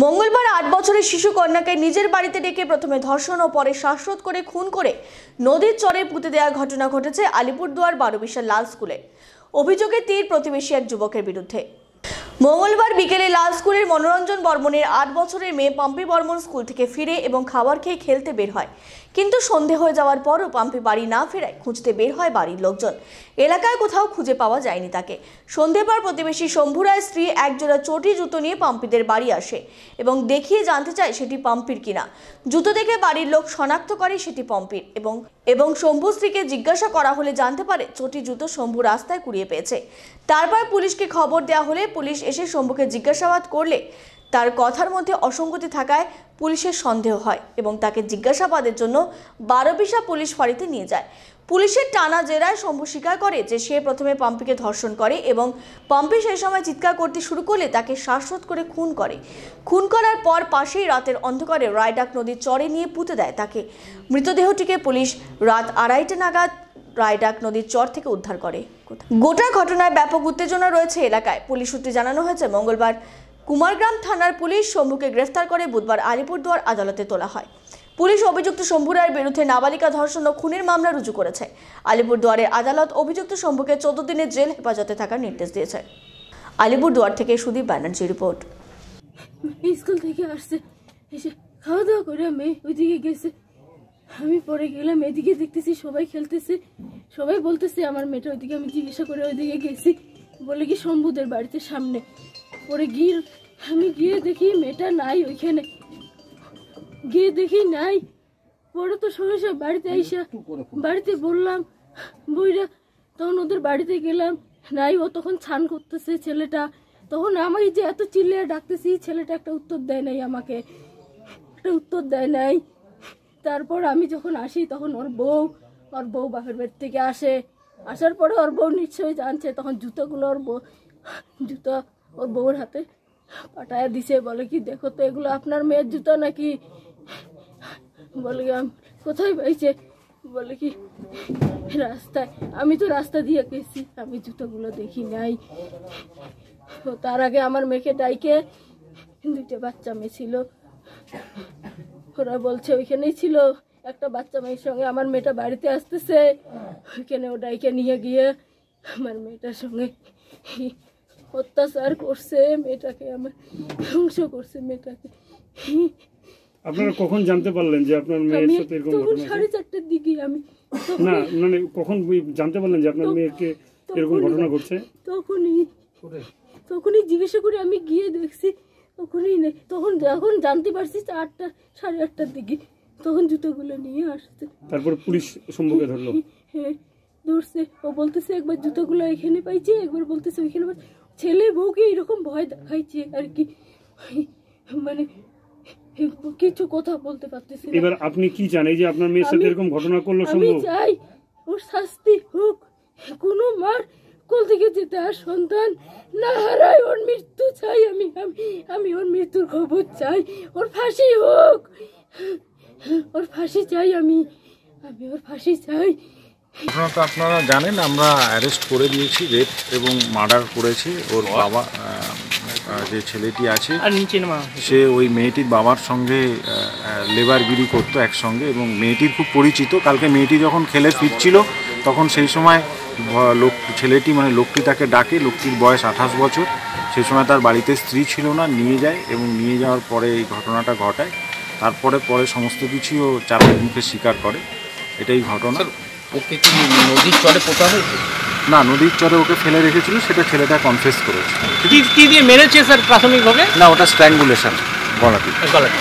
মঙ্গলবার আট বছরের শিশু কন্যাকে নিজের বাড়িতে ডেকে প্রথমে ধর্ষণ ও পরে শ্বাসরোধ করে খুন করে নদীর চরে পুঁতে দেওয়ার ঘটনা ঘটেছে আলিপুরদুয়ার বারোবিশাল লাল স্কুলে অভিযোগে তীর প্রতিবেশী এক যুবকের বিরুদ্ধে মঙ্গলবার বিকেলে স্কুলের মনোরঞ্জন বর্মনের আট বছরের মেয়ে পাম্পি বর্মন স্কুল থেকে ফিরে এবং খাবার খেয়ে খেলতে বের হয় কিন্তু সন্ধে হয়ে যাওয়ার পরও পাম্পি বাড়ি না ফেরায় খুঁজতে বের হয় বাড়ির লোকজন এলাকায় কোথাও খুঁজে পাওয়া যায়নি তাকে সন্ধেবার পর প্রতিবেশী শম্ভুরায় স্ত্রী একজোড়া চটি জুতো নিয়ে পাম্পিদের বাড়ি আসে এবং দেখিয়ে জানতে চায় সেটি পাম্পির কিনা জুতো দেখে বাড়ির লোক শনাক্ত করে সেটি পাম্পির এবং এবং শম্ভুশ্রীকে জিজ্ঞাসা করা হলে জানতে পারে চটি জুতো শম্ভু রাস্তায় কুড়িয়ে পেয়েছে তারপর পুলিশকে খবর দেওয়া হলে পুলিশ এসে শম্ভুকে জিজ্ঞাসাবাদ করলে তার কথার মধ্যে অসঙ্গতি থাকায় পুলিশের সন্দেহ হয় এবং তাকে জিজ্ঞাসাবাদের জন্য বারোবিশা পুলিশ ফাঁড়িতে নিয়ে যায় পুলিশের টানা জেরায় শম্ভু স্বীকার করে যে সে প্রথমে পাম্পিকে ধর্ষণ করে এবং পাম্পি সেই সময় চিৎকার করতে শুরু করলে তাকে শ্বাসরোধ করে খুন করে খুন করার পর পাশেই রাতের অন্ধকারে রায়ডাক নদীর চরে নিয়ে পুঁতে দেয় তাকে মৃতদেহটিকে পুলিশ রাত আড়াইটা নাগাদ রায়ডাক নদীর চর থেকে উদ্ধার করে গোটা ঘটনায় ব্যাপক উত্তেজনা রয়েছে এলাকায় পুলিশ সূত্রে জানানো হয়েছে মঙ্গলবার কুমারগ্রাম থানার পুলিশ শম্ভুকে গ্রেফতার করে বুধবার আলিপুরদুয়ার আদালতে তোলা হয় পুলিশ অভিযুক্ত শম্ভু রায়ের বিরুদ্ধে নাবালিকা ধর্ষণ ও খুনের মামলা রুজু করেছে আলিপুরদুয়ারে আদালত অভিযুক্ত শম্ভুকে চোদ্দ দিনের জেল হেফাজতে থাকার নির্দেশ দিয়েছে আলিপুরদুয়ার থেকে সুদীপ ব্যানার্জি রিপোর্ট স্কুল থেকে আসছে এসে খাওয়া দাওয়া করে মেয়ে ওইদিকে গেছে আমি পরে গেলাম এদিকে দেখতেছি সবাই খেলতেছে সবাই বলতেছে আমার মেয়েটা ওইদিকে আমি জিজ্ঞাসা করে ওইদিকে গেছি বলে কি শম্ভুদের বাড়িতে সামনে পরে গিয়ে আমি গিয়ে দেখি মেয়েটা নাই ওইখানে গিয়ে দেখি নাই পরে তো সব বাড়িতে আইসা বাড়িতে বললাম বইরা তখন ওদের বাড়িতে গেলাম নাই ও তখন ছান করতেছে ছেলেটা তখন আমাকে যে এত চিল্লিয়া ডাকতেছি ছেলেটা একটা উত্তর দেয় নাই আমাকে একটা উত্তর দেয় নাই তারপর আমি যখন আসি তখন ওর বউ ওর বউ বাপের বাড়ি থেকে আসে আসার পরে ওর বউ নিশ্চয়ই জানছে তখন জুতোগুলো ওর বউ জুতো ওর বউর হাতে পাঠায় দিছে বলে কি দেখো তো এগুলো আপনার মেয়ের জুতো নাকি বলে কি কোথায় পাইছে বলে কি রাস্তায় আমি তো রাস্তা দিয়ে গেছি আমি জুতোগুলো দেখি নাই তো তার আগে আমার মেয়েকে ডাইকে দুইটা বাচ্চা মেয়ে ছিল ওরা বলছে ওইখানেই ছিল একটা বাচ্চা মেয়ের সঙ্গে আমার মেয়েটা বাড়িতে আসতেছে ওইখানে ও ডাইকে নিয়ে গিয়ে আমার মেয়েটার সঙ্গে অত্যাচার করছে মেয়েটাকে আমার ধ্বংস করছে মেয়েটাকে আপনারা কখন জানতে পারলেন যে আপনার মেয়ের সাথে এরকম ঘটনা সাড়ে চারটার দিকে আমি না মানে কখন জানতে পারলেন যে আপনার মেয়েকে এরকম ঘটনা ঘটছে তখনই তখনই জিজ্ঞাসা করে আমি গিয়ে দেখছি তখনই নেই তখন যখন জানতে পারছি আটটা সাড়ে আটটার দিকে তখন জুতোগুলো নিয়ে আসছে তারপর পুলিশ সম্মুখে ধরলো হ্যাঁ ধরছে ও বলতেছে একবার জুতোগুলো এখানে পাইছে একবার বলতেছে ওইখানে ছেলে বউকে এরকম ভয় দেখাইছে আর কি মানে কিছু কথা বলতে পারতেছি এবার আপনি কি জানেন যে আপনার মেয়ের সাথে এরকম ঘটনা করলো আমি চাই ওর শাস্তি হোক কোনো মার কোল থেকে যে তার সন্তান না হারায় ওর মৃত্যু চাই আমি আমি আমি ওর মৃত্যুর খবর চাই ওর ফাঁসি হোক ওর ফাঁসি চাই আমি আমি ওর ফাঁসি চাই ঘটনাটা আপনারা জানেন আমরা অ্যারেস্ট করে দিয়েছি রেপ এবং মার্ডার করেছি ওর বাবা যে ছেলেটি আছে সে ওই মেয়েটির বাবার সঙ্গে লেবারগিরি করতো একসঙ্গে এবং মেয়েটির খুব পরিচিত কালকে মেয়েটি যখন খেলে ফিরছিল তখন সেই সময় লোক ছেলেটি মানে লোকটি তাকে ডাকে লোকটির বয়স আঠাশ বছর সেই সময় তার বাড়িতে স্ত্রী ছিল না নিয়ে যায় এবং নিয়ে যাওয়ার পরে এই ঘটনাটা ঘটায় তারপরে পরে সমস্ত কিছুও চাপের মুখে স্বীকার করে এটাই ঘটনা ওকে কি নদীর চরে পোতা হয়েছে না নদীর চরে ওকে ফেলে রেখেছিল সেটা ছেলেটা কনফেস করেছে কি দিয়ে মেরেছে স্যার প্রাথমিকভাবে না ওটা স্ট্যাঙ্গুলেশন গলাটি গলাটি